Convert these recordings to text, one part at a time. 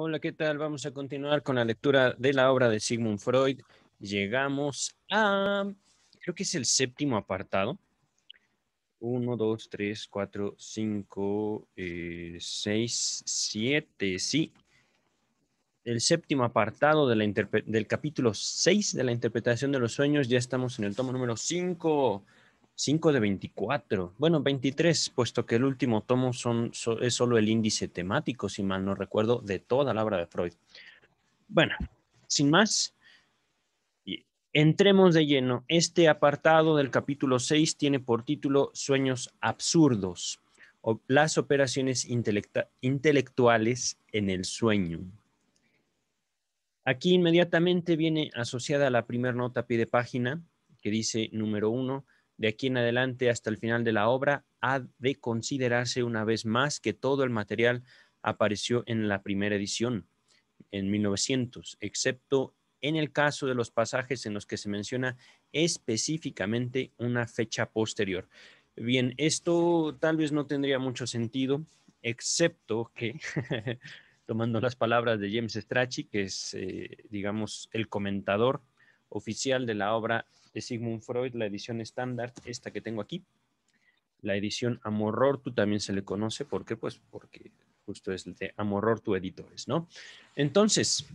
Hola, ¿qué tal? Vamos a continuar con la lectura de la obra de Sigmund Freud. Llegamos a, creo que es el séptimo apartado. 1, 2, 3, 4, 5, seis, siete, sí. El séptimo apartado de la del capítulo 6 de la interpretación de los sueños. Ya estamos en el tomo número 5. 5 de 24, bueno, 23, puesto que el último tomo son, es solo el índice temático, si mal no recuerdo, de toda la obra de Freud. Bueno, sin más, entremos de lleno. Este apartado del capítulo 6 tiene por título Sueños absurdos o las operaciones intelectuales en el sueño. Aquí inmediatamente viene asociada la primera nota pie de página que dice número 1 de aquí en adelante hasta el final de la obra, ha de considerarse una vez más que todo el material apareció en la primera edición, en 1900, excepto en el caso de los pasajes en los que se menciona específicamente una fecha posterior. Bien, esto tal vez no tendría mucho sentido, excepto que, tomando las palabras de James Strachey, que es, eh, digamos, el comentador oficial de la obra de Sigmund Freud, la edición estándar, esta que tengo aquí. La edición tú también se le conoce, ¿por qué? Pues porque justo es de Amorortu Editores, ¿no? Entonces,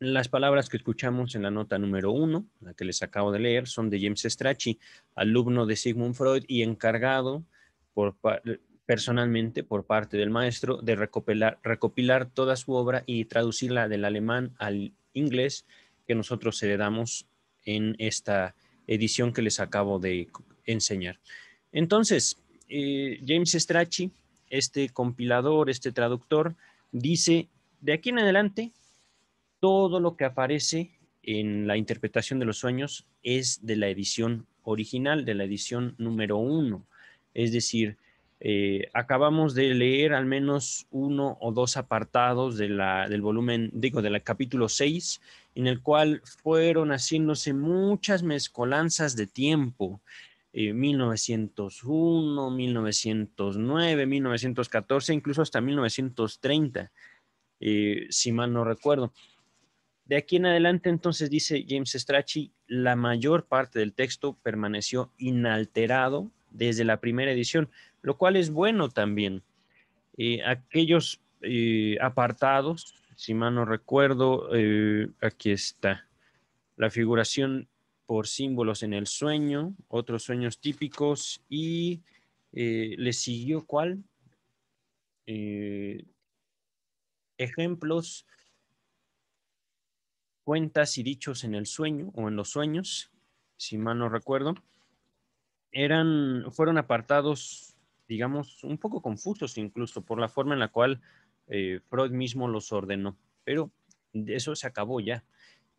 las palabras que escuchamos en la nota número uno, la que les acabo de leer, son de James Strachey, alumno de Sigmund Freud y encargado personalmente por parte del maestro de recopilar, recopilar toda su obra y traducirla del alemán al inglés que nosotros heredamos en esta edición que les acabo de enseñar. Entonces, eh, James Strachey, este compilador, este traductor, dice, de aquí en adelante, todo lo que aparece en la interpretación de los sueños es de la edición original, de la edición número uno. Es decir, eh, acabamos de leer al menos uno o dos apartados del volumen, digo, del capítulo 6, en el cual fueron haciéndose muchas mezcolanzas de tiempo. 1901, 1909, 1914, incluso hasta 1930, eh, si mal no recuerdo. De aquí en adelante, entonces, dice James Strachey, la mayor parte del texto permaneció inalterado desde la primera edición lo cual es bueno también. Eh, aquellos eh, apartados, si mal no recuerdo, eh, aquí está, la figuración por símbolos en el sueño, otros sueños típicos y le siguió cuál? ejemplos, cuentas y dichos en el sueño o en los sueños, si mal no recuerdo, eran, fueron apartados digamos, un poco confusos incluso por la forma en la cual eh, Freud mismo los ordenó. Pero eso se acabó ya.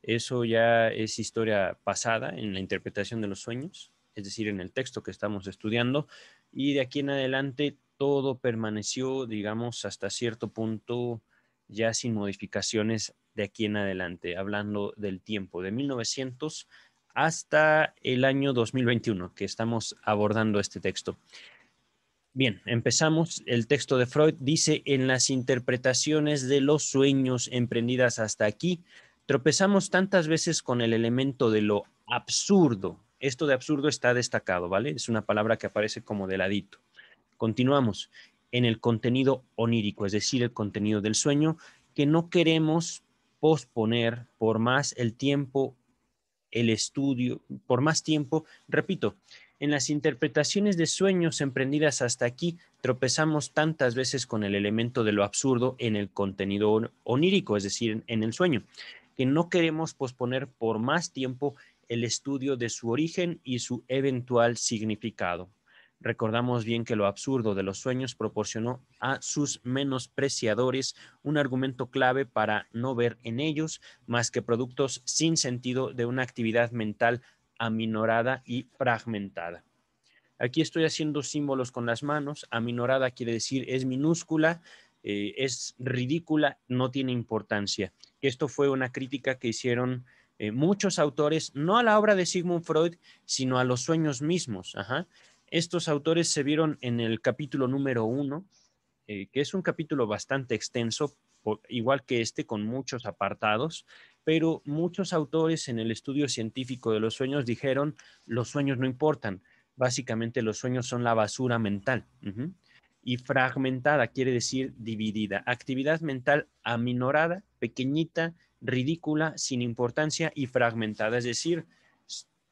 Eso ya es historia pasada en la interpretación de los sueños, es decir, en el texto que estamos estudiando. Y de aquí en adelante todo permaneció, digamos, hasta cierto punto ya sin modificaciones de aquí en adelante, hablando del tiempo, de 1900 hasta el año 2021 que estamos abordando este texto. Bien, empezamos. El texto de Freud dice, en las interpretaciones de los sueños emprendidas hasta aquí, tropezamos tantas veces con el elemento de lo absurdo. Esto de absurdo está destacado, ¿vale? Es una palabra que aparece como de ladito. Continuamos en el contenido onírico, es decir, el contenido del sueño, que no queremos posponer por más el tiempo, el estudio, por más tiempo. Repito, en las interpretaciones de sueños emprendidas hasta aquí, tropezamos tantas veces con el elemento de lo absurdo en el contenido onírico, es decir, en el sueño, que no queremos posponer por más tiempo el estudio de su origen y su eventual significado. Recordamos bien que lo absurdo de los sueños proporcionó a sus menospreciadores un argumento clave para no ver en ellos más que productos sin sentido de una actividad mental aminorada y fragmentada. Aquí estoy haciendo símbolos con las manos. Aminorada quiere decir es minúscula, eh, es ridícula, no tiene importancia. Esto fue una crítica que hicieron eh, muchos autores, no a la obra de Sigmund Freud, sino a los sueños mismos. Estos autores se vieron en el capítulo número uno, eh, que es un capítulo bastante extenso, igual que este, con muchos apartados pero muchos autores en el estudio científico de los sueños dijeron, los sueños no importan, básicamente los sueños son la basura mental. Y fragmentada quiere decir dividida, actividad mental aminorada, pequeñita, ridícula, sin importancia y fragmentada, es decir,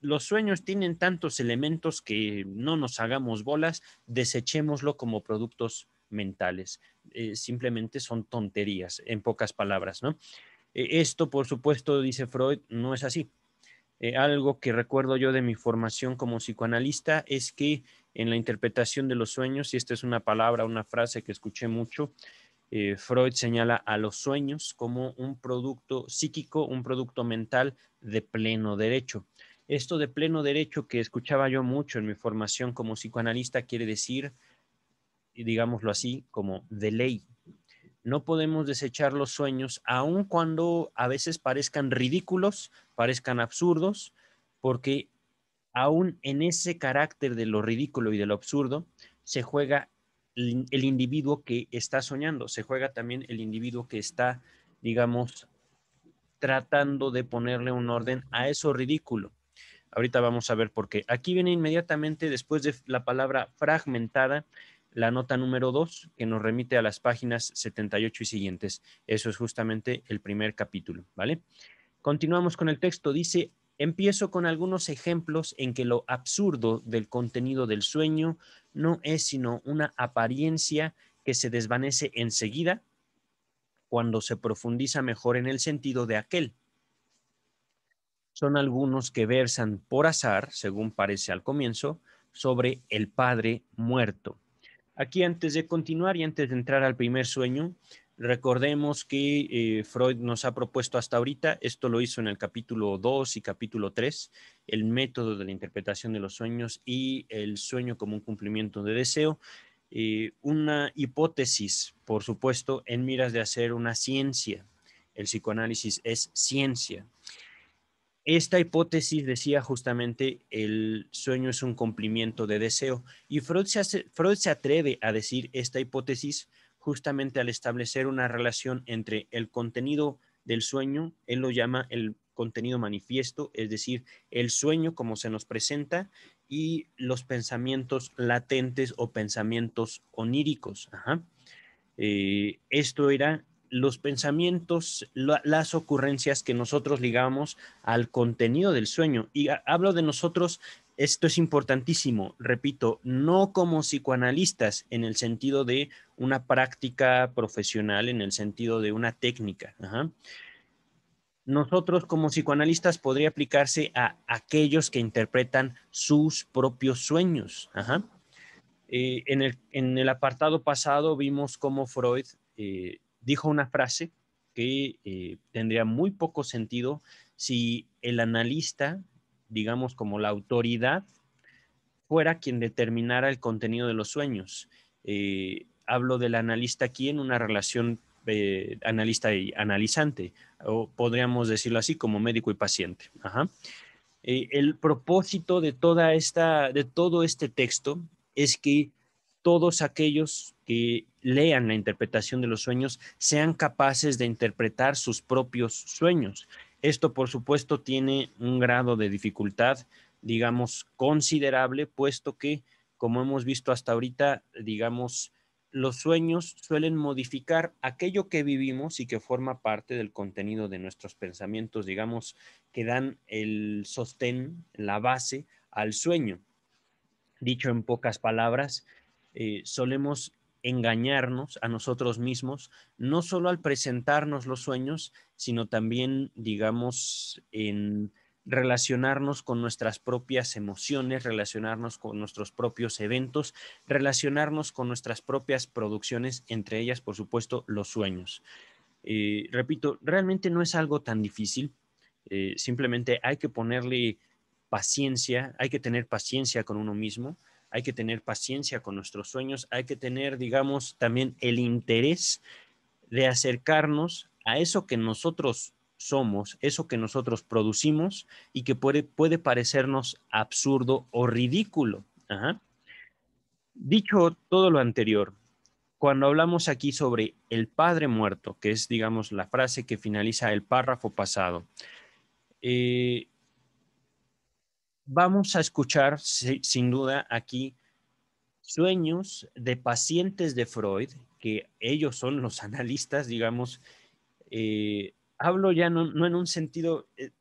los sueños tienen tantos elementos que no nos hagamos bolas, desechémoslo como productos mentales. Eh, simplemente son tonterías, en pocas palabras, ¿no? E, esto, por supuesto, dice Freud, no es así. Eh, algo que recuerdo yo de mi formación como psicoanalista es que en la interpretación de los sueños, y esta es una palabra, una frase que escuché mucho, eh, Freud señala a los sueños como un producto psíquico, un producto mental de pleno derecho. Esto de pleno derecho que escuchaba yo mucho en mi formación como psicoanalista quiere decir, digámoslo así, como de ley, no podemos desechar los sueños, aun cuando a veces parezcan ridículos, parezcan absurdos, porque aún en ese carácter de lo ridículo y de lo absurdo se juega el, individuo que está soñando, se juega también el individuo que está, digamos, tratando de ponerle un orden a eso ridículo. Ahorita vamos a ver por qué. Aquí viene inmediatamente después de la palabra fragmentada la nota número 2, que nos remite a las páginas 78 y siguientes. Eso es justamente el primer capítulo, ¿vale? Continuamos con el texto. Dice, empiezo con algunos ejemplos en que lo absurdo del contenido del sueño no es sino una apariencia que se desvanece enseguida cuando se profundiza mejor en el sentido de aquel. Son algunos que versan por azar, según parece al comienzo, sobre el Padre muerto Aquí antes de continuar y antes de entrar al primer sueño, recordemos que eh, Freud nos ha propuesto hasta ahorita, esto lo hizo en el capítulo 2 y capítulo 3, el método de la interpretación de los sueños y el sueño como un cumplimiento de deseo, eh, una hipótesis, por supuesto, en miras de hacer una ciencia. El psicoanálisis es ciencia. Esta hipótesis decía justamente el sueño es un cumplimiento de deseo y Freud se, Freud se atreve a decir esta hipótesis justamente al establecer una relación entre el contenido del sueño, él lo llama el contenido manifiesto, es decir, el sueño como se nos presenta y los pensamientos latentes o pensamientos oníricos. Eh, esto era los pensamientos, las ocurrencias que nosotros ligamos al contenido del sueño. Y hablo de nosotros, esto es importantísimo, repito, no como psicoanalistas en el sentido de una práctica profesional, en el sentido de una técnica. Nosotros como psicoanalistas podría aplicarse a aquellos que interpretan sus propios sueños. Eh, en, el, en, el, apartado pasado vimos cómo Freud eh, dijo una frase que eh, tendría muy poco sentido si el analista, digamos como la autoridad, fuera quien determinara el contenido de los sueños. Eh, hablo del analista aquí en una relación eh, analista y analizante, o podríamos decirlo así como médico y paciente. el propósito de, toda esta, de todo este texto es que todos aquellos que lean la interpretación de los sueños sean capaces de interpretar sus propios sueños. Esto, por supuesto, tiene un grado de dificultad, digamos, considerable, puesto que, como hemos visto hasta ahorita, digamos, los sueños suelen modificar aquello que vivimos y que forma parte del contenido de nuestros pensamientos, digamos, que dan el sostén, la base al sueño. Dicho en pocas palabras, eh, solemos engañarnos a nosotros mismos, no solo al presentarnos los sueños, sino también, digamos, en relacionarnos con nuestras propias emociones, relacionarnos con nuestros propios eventos, relacionarnos con nuestras propias producciones, entre ellas, por supuesto, los sueños. Eh, repito, realmente no es algo tan difícil, eh, simplemente hay que ponerle paciencia, hay que tener paciencia con uno mismo hay que tener paciencia con nuestros sueños, hay que tener, digamos, también el interés de acercarnos a eso que nosotros somos, eso que nosotros producimos y que puede, puede parecernos absurdo o ridículo. Dicho todo lo anterior, cuando hablamos aquí sobre el Padre muerto, que es, digamos, la frase que finaliza el párrafo pasado, eh, vamos a escuchar sin duda aquí sueños de pacientes de Freud, que ellos son los analistas, digamos. Eh, hablo ya no, en un sentido eh,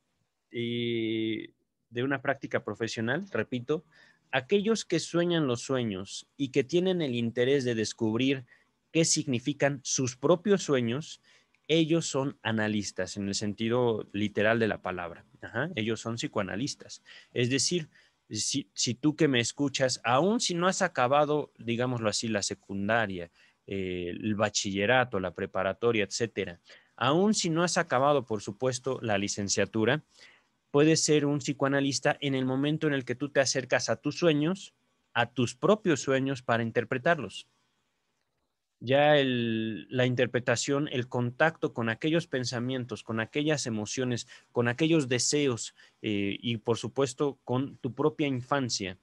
eh, de una práctica profesional, repito, aquellos que sueñan los sueños y que tienen el interés de descubrir qué significan sus propios sueños, ellos son analistas en el sentido literal de la palabra. ellos son psicoanalistas. Es decir, si, tú que me escuchas, aún si no has acabado, digámoslo así, la secundaria, eh, el bachillerato, la preparatoria, etcétera, aún si no has acabado, por supuesto, la licenciatura, puedes ser un psicoanalista en el momento en el que tú te acercas a tus sueños, a tus propios sueños para interpretarlos ya la interpretación, el contacto con aquellos pensamientos, con aquellas emociones, con aquellos deseos eh, y por supuesto con tu propia infancia,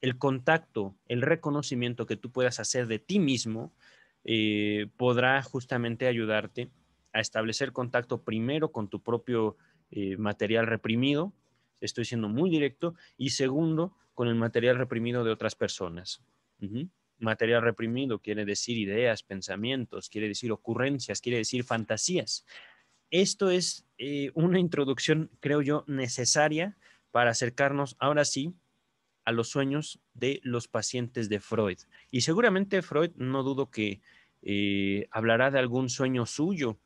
el contacto, el reconocimiento que tú puedas hacer de ti mismo eh, podrá justamente ayudarte a establecer contacto primero con tu propio eh, material reprimido, estoy siendo muy directo, y segundo, con el material reprimido de otras personas. Material reprimido quiere decir ideas, pensamientos, quiere decir ocurrencias, quiere decir fantasías. Esto es eh, una introducción, creo yo, necesaria para acercarnos ahora sí a los sueños de los pacientes de Freud. Y seguramente Freud, no dudo que eh, hablará de algún sueño suyo.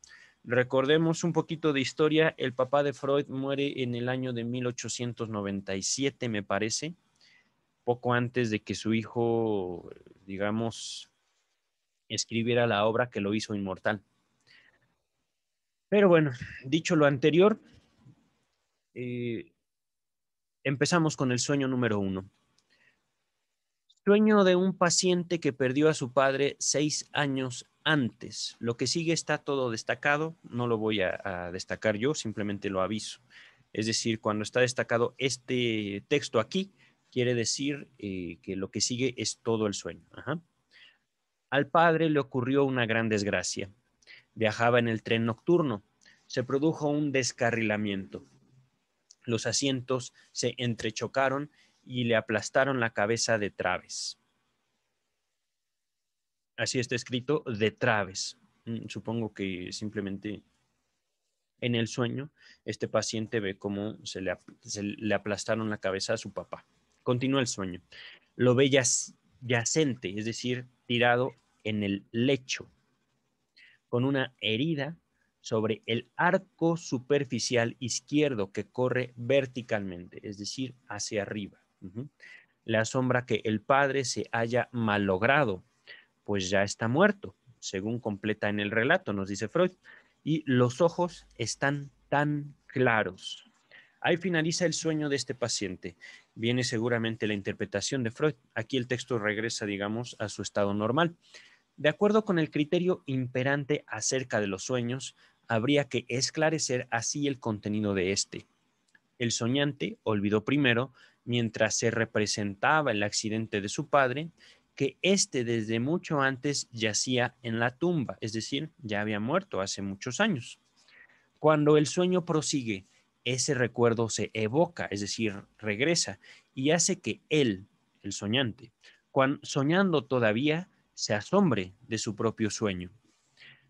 Recordemos un poquito de historia. El papá de Freud muere en el año de 1897, me parece, poco antes de que su hijo digamos, escribiera la obra que lo hizo inmortal. Pero bueno, dicho lo anterior, eh, empezamos con el sueño número uno. Sueño de un paciente que perdió a su padre seis años antes. Lo que sigue está todo destacado, no lo voy a destacar yo, simplemente lo aviso. Es decir, cuando está destacado este texto aquí, quiere decir eh, que lo que sigue es todo el sueño. Al padre le ocurrió una gran desgracia. Viajaba en el tren nocturno. Se produjo un descarrilamiento. Los asientos se entrechocaron y le aplastaron la cabeza de Traves. Así está escrito, de Traves. Mm, supongo que simplemente en el sueño este paciente ve cómo se le aplastaron la cabeza a su papá. Continúa el sueño. Lo ve yacente, es decir, tirado en el lecho, con una herida sobre el arco superficial izquierdo que corre verticalmente, es decir, hacia arriba. la sombra Le asombra que el padre se haya malogrado, pues ya está muerto, según completa en el relato, nos dice Freud, y los ojos están tan claros. Ahí finaliza el sueño de este paciente viene seguramente la interpretación de Freud. Aquí el texto regresa, digamos, a su estado normal. De acuerdo con el criterio imperante acerca de los sueños, habría que esclarecer así el contenido de este. El soñante olvidó primero, mientras se representaba el accidente de su padre, que éste desde mucho antes yacía en la tumba, es decir, ya había muerto hace muchos años. Cuando el sueño prosigue ese recuerdo se evoca, es decir, regresa y hace que él, el soñante, cuando, soñando todavía, se asombre de su propio sueño.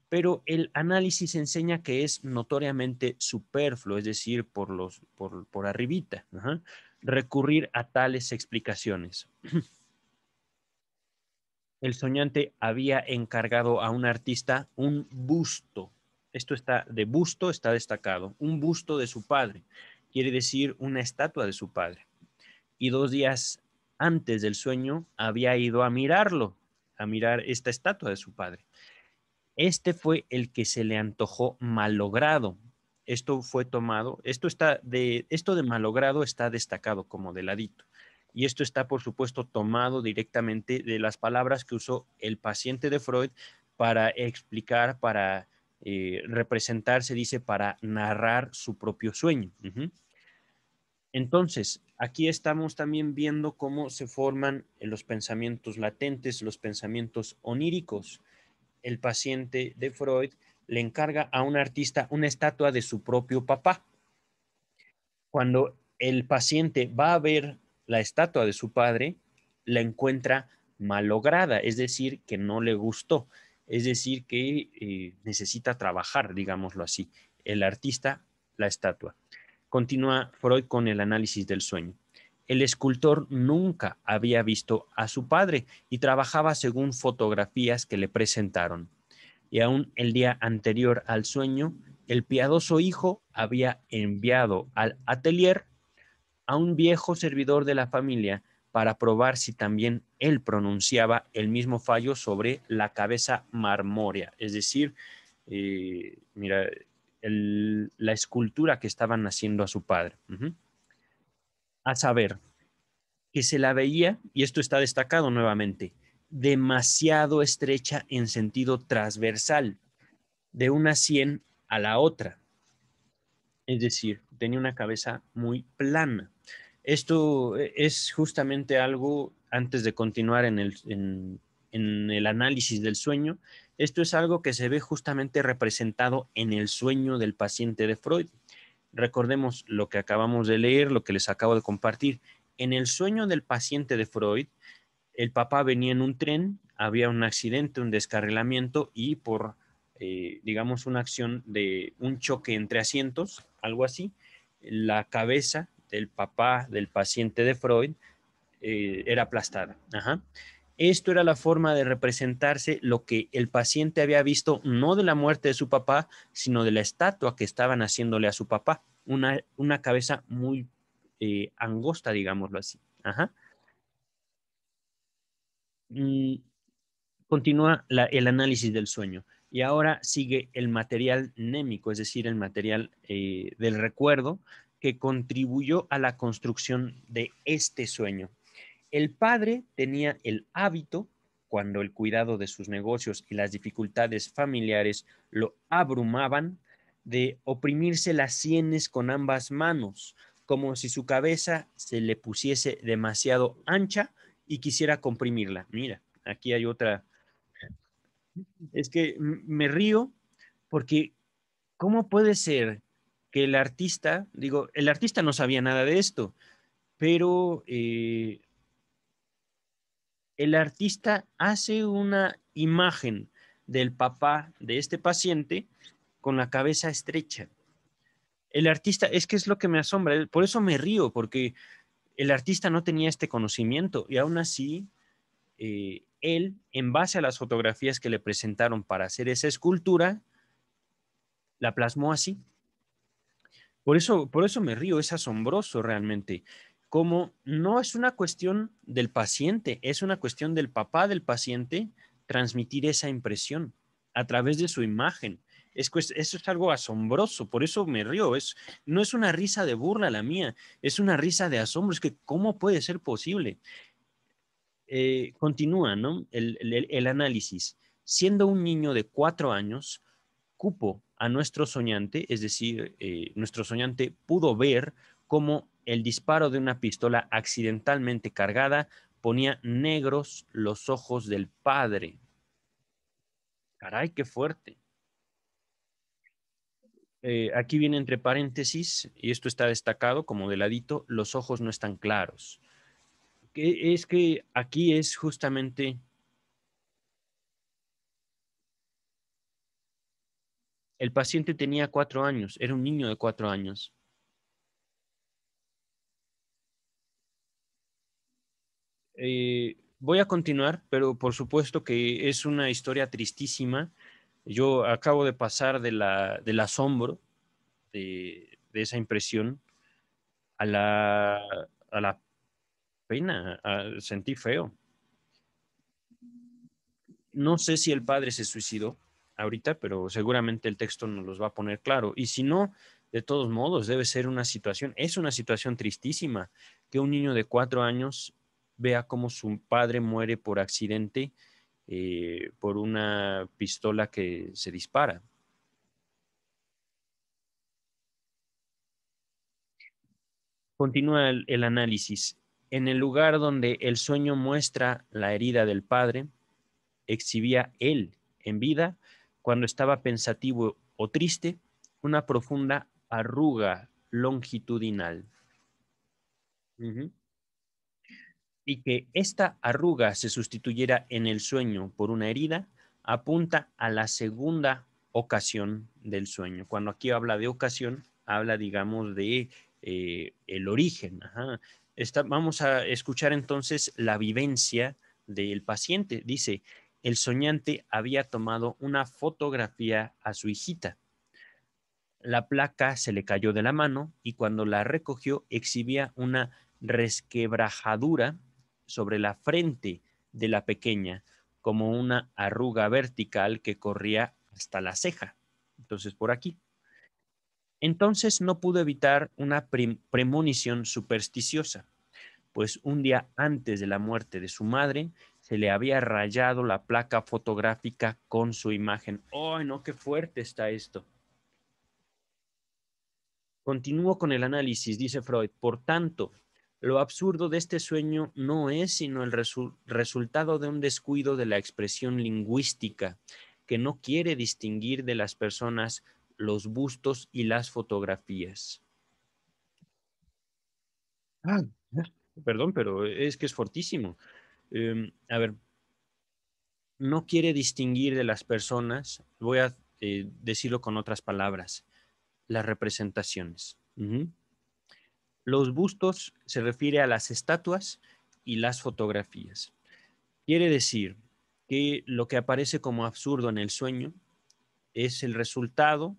Pero el análisis enseña que es notoriamente superfluo, es decir, por, arribita, recurrir a tales explicaciones. El soñante había encargado a un artista un busto esto está de busto, está destacado, un busto de su padre, quiere decir una estatua de su padre. Y dos días antes del sueño había ido a mirarlo, a mirar esta estatua de su padre. Este fue el que se le antojó malogrado. Esto fue tomado, esto está de esto de malogrado está destacado como de ladito. Y esto está por supuesto tomado directamente de las palabras que usó el paciente de Freud para explicar para Representarse representar se dice para narrar su propio sueño. Entonces, aquí estamos también viendo cómo se forman eh, los pensamientos latentes, los pensamientos oníricos. El paciente de Freud le encarga a un artista una estatua de su propio papá. Cuando el paciente va a ver la estatua de su padre, la encuentra malograda, es decir, que no le gustó es decir, que eh, necesita trabajar, digámoslo así, el artista, la estatua. Continúa Freud con el análisis del sueño. El escultor nunca había visto a su padre y trabajaba según fotografías que le presentaron. Y aún el día anterior al sueño, el piadoso hijo había enviado al atelier a un viejo servidor de la familia para probar si también él pronunciaba el mismo fallo sobre la cabeza marmórea. Es decir, eh, mira, la escultura que estaban haciendo a su padre. A saber, que se la veía, y esto está destacado nuevamente, demasiado estrecha en sentido transversal, de una sien a la otra. Es decir, tenía una cabeza muy plana. Esto e, es justamente algo, antes de continuar en el, análisis del sueño, esto es algo que se ve justamente representado en el sueño del paciente de Freud. Recordemos lo que acabamos de leer, lo que les acabo de compartir. En el sueño del paciente de Freud, el papá venía en un tren, había un accidente, un descarrilamiento y por, eh, digamos, una acción de un choque entre asientos, algo así, la cabeza el papá del paciente de Freud eh, era aplastada. Esto era la forma de representarse lo que el paciente había visto no de la muerte de su papá, sino de la estatua que estaban haciéndole a su papá, una, una cabeza muy eh, angosta, digámoslo así. Mm, continúa el análisis del sueño. Y ahora sigue el material némico, es decir, el material eh, del recuerdo, que contribuyó a la construcción de este sueño. El padre tenía el hábito, cuando el cuidado de sus negocios y las dificultades familiares lo abrumaban, de oprimirse las sienes con ambas manos, como si su cabeza se le pusiese demasiado ancha y quisiera comprimirla. Mira, aquí hay otra. Es que me río porque ¿cómo puede ser que el artista, digo, el artista no sabía nada de esto, pero eh, el artista hace una imagen del papá de este paciente con la cabeza estrecha. El artista, es que es lo que me asombra, por eso me río, porque el artista no tenía este conocimiento y aún así eh, él, en base a las fotografías que le presentaron para hacer esa escultura, la plasmó así. Por eso, por eso me río, es asombroso realmente. Como no es una cuestión del paciente, es una cuestión del papá del paciente transmitir esa impresión a través de su imagen. Es, eso es algo asombroso, por eso me río. Es, no es una risa de burla la mía, es una risa de asombro. Es que, ¿cómo puede ser posible? Eh, continúa ¿no? el, el análisis. Siendo un niño de cuatro años, Cupo a nuestro soñante, es decir, eh, nuestro soñante pudo ver cómo el disparo de una pistola accidentalmente cargada ponía negros los ojos del padre. Caray, qué fuerte. Eh, aquí viene entre paréntesis, y esto está destacado como de ladito, los ojos no están claros. es que aquí es justamente El paciente tenía cuatro años, era un niño de cuatro años. Eh, voy a continuar, pero por supuesto que es una historia tristísima. Yo acabo de pasar de la, del asombro, de, esa impresión, a la, pena, a, sentí feo. No sé si el padre se suicidó ahorita, pero seguramente el texto nos los va a poner claro. Y si no, de todos modos, debe ser una situación, es una situación tristísima que un niño de cuatro años vea cómo su padre muere por accidente eh, por una pistola que se dispara. Continúa el análisis. En el lugar donde el sueño muestra la herida del padre, exhibía él en vida cuando estaba pensativo o triste, una profunda arruga longitudinal. Y que esta arruga se sustituyera en el sueño por una herida apunta a la segunda ocasión del sueño. Cuando aquí habla de ocasión, habla, digamos, de eh, el origen. vamos a escuchar entonces la vivencia del paciente. Dice, el soñante había tomado una fotografía a su hijita. La placa se le cayó de la mano y cuando la recogió exhibía una resquebrajadura sobre la frente de la pequeña, como una arruga vertical que corría hasta la ceja. Entonces, por aquí. Entonces no pudo evitar una premonición supersticiosa, pues un día antes de la muerte de su madre se le había rayado la placa fotográfica con su imagen. ¡Ay, no, qué fuerte está esto! Continúo con el análisis, dice Freud. Por tanto, lo absurdo de este sueño no es sino el resultado de un descuido de la expresión lingüística que no quiere distinguir de las personas los bustos y las fotografías. Ah, perdón, pero es que es fortísimo. Em, a ver, no quiere distinguir de las personas, voy a eh, decirlo con otras palabras, las representaciones. Los bustos se refiere a las estatuas y las fotografías. Quiere decir que lo que aparece como absurdo en el sueño es el resultado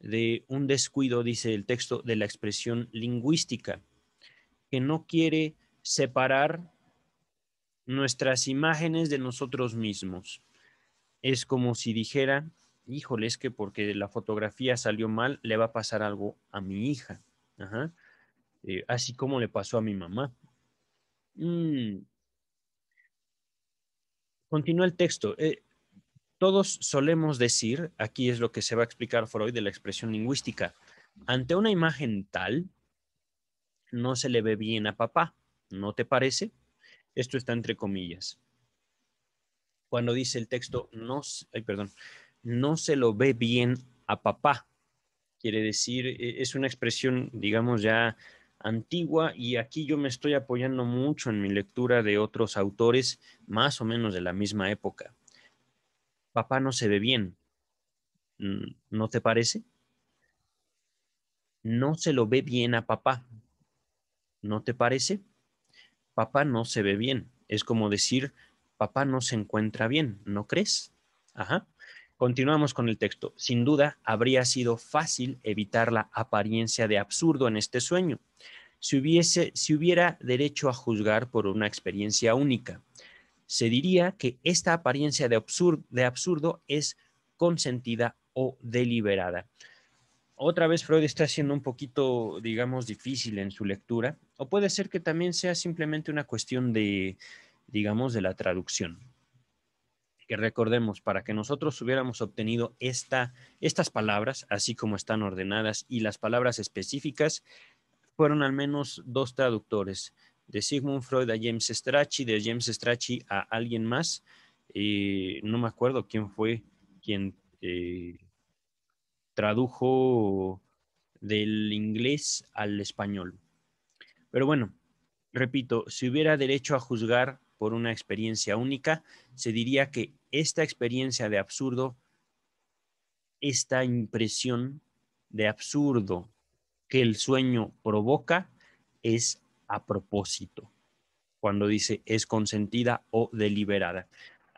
de un descuido, dice el texto, de la expresión lingüística, que no quiere separar nuestras imágenes de nosotros mismos. Es como si dijera, híjole, es que porque la fotografía salió mal, le va a pasar algo a mi hija. Ajá. Eh, así como le pasó a mi mamá. Mm. Continúa el texto. Eh, todos solemos decir, aquí es lo que se va a explicar Freud de la expresión lingüística, ante una imagen tal, no se le ve bien a papá, ¿no te parece? Esto está entre comillas. Cuando dice el texto, no, perdón, no se lo ve bien a papá. Quiere decir, e, es una expresión, digamos, ya antigua y aquí yo me estoy apoyando mucho en mi lectura de otros autores más o menos de la misma época. Papá no se ve bien, ¿no te parece? No se lo ve bien a papá, ¿no te parece? papá no se ve bien. Es como decir, papá no se encuentra bien, ¿no crees? Ajá. Continuamos con el texto. Sin duda, habría sido fácil evitar la apariencia de absurdo en este sueño, si, hubiera derecho a juzgar por una experiencia única. Se diría que esta apariencia de de absurdo es consentida o deliberada otra vez Freud está siendo un poquito, digamos, difícil en su lectura, o puede ser que también sea simplemente una cuestión de, digamos, de la traducción. Que recordemos, para que nosotros hubiéramos obtenido estas palabras, así como están ordenadas, y las palabras específicas, fueron al menos dos traductores, de Sigmund Freud a James Strachey, de James Strachey a alguien más, eh, no me acuerdo quién fue quien... Eh, tradujo del inglés al español. Pero bueno, repito, si hubiera derecho a juzgar por una experiencia única, se diría que esta experiencia de absurdo, esta impresión de absurdo que el sueño provoca, es a propósito, cuando dice es consentida o deliberada.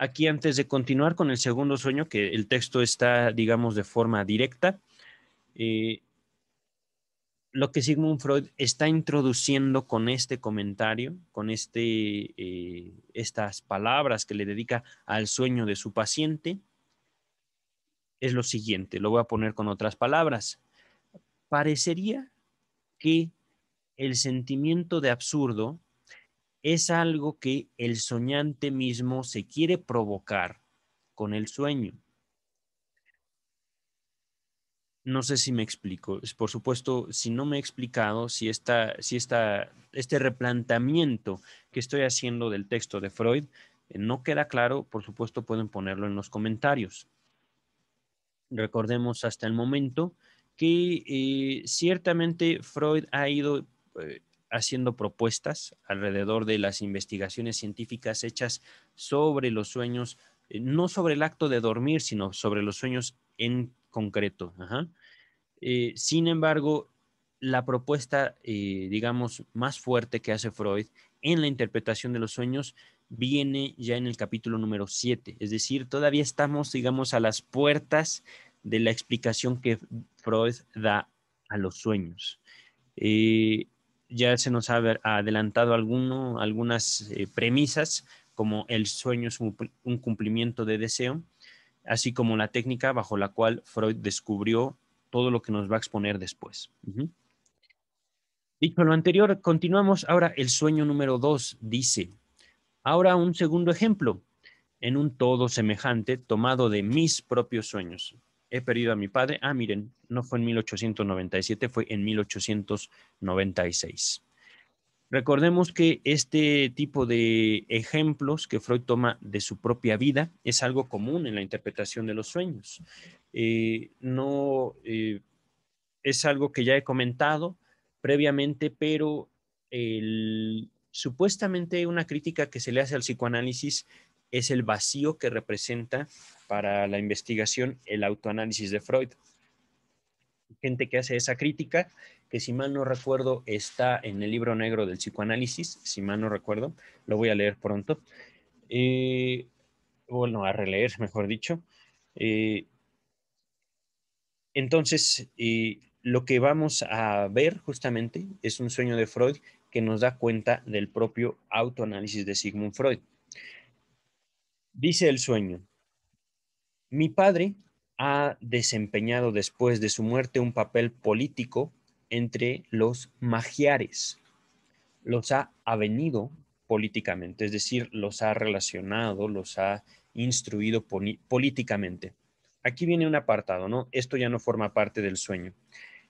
Aquí antes de continuar con el segundo sueño, que el texto está, digamos, de forma directa, eh, lo que Sigmund Freud está introduciendo con este comentario, con este, eh, estas palabras que le dedica al sueño de su paciente, es lo siguiente, lo voy a poner con otras palabras. Parecería que el sentimiento de absurdo es algo que el soñante mismo se quiere provocar con el sueño. No sé si me explico. Por supuesto, si no me he explicado, si, esta, si esta, este replanteamiento que estoy haciendo del texto de Freud eh, no queda claro, por supuesto pueden ponerlo en los comentarios. Recordemos hasta el momento que eh, ciertamente Freud ha ido eh, haciendo propuestas alrededor de las investigaciones científicas hechas sobre los sueños, eh, no sobre el acto de dormir, sino sobre los sueños en concreto. Eh, sin embargo, la propuesta, eh, digamos, más fuerte que hace Freud en la interpretación de los sueños viene ya en el capítulo número 7, es decir, todavía estamos, digamos, a las puertas de la explicación que Freud da a los sueños ya se nos ha adelantado algunas eh, premisas, como el sueño es un, cumplimiento de deseo, así como la técnica bajo la cual Freud descubrió todo lo que nos va a exponer después. Dicho lo anterior, continuamos ahora el sueño número dos dice, ahora un segundo ejemplo, en un todo semejante tomado de mis propios sueños he perdido a mi padre. Ah, miren, no fue en 1897, fue en 1896. Recordemos que este tipo de ejemplos que Freud toma de su propia vida es algo común en la interpretación de los sueños. Eh, no eh, es algo que ya he comentado previamente, pero supuestamente una crítica que se le hace al psicoanálisis es el vacío que representa para la investigación el autoanálisis de Freud. Gente que hace esa crítica, que si mal no recuerdo está en el libro negro del psicoanálisis, si mal no recuerdo, lo voy a leer pronto, eh, bueno, a releer, mejor dicho. Eh, entonces, eh, lo que vamos a ver justamente es un sueño de Freud que nos da cuenta del propio autoanálisis de Sigmund Freud. Dice el sueño, mi padre ha desempeñado después de su muerte un papel político entre los magiares. Los ha avenido políticamente, es decir, los ha relacionado, los ha instruido políticamente. Aquí viene un apartado, ¿no? Esto ya no forma parte del sueño.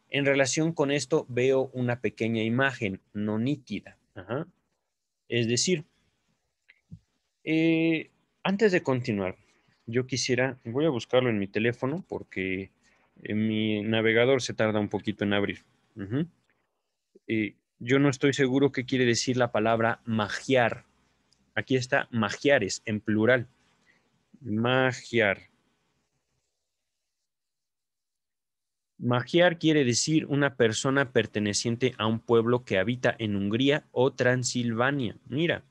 En relación con esto veo una pequeña imagen, no nítida. Es decir, eh, antes de continuar, yo quisiera, voy a buscarlo en mi teléfono porque en mi navegador se tarda un poquito en abrir. Eh, yo no estoy seguro qué quiere decir la palabra magiar. Aquí está magiares en plural. Magiar. Magiar quiere decir una persona perteneciente a un pueblo que habita en Hungría o Transilvania. Mira,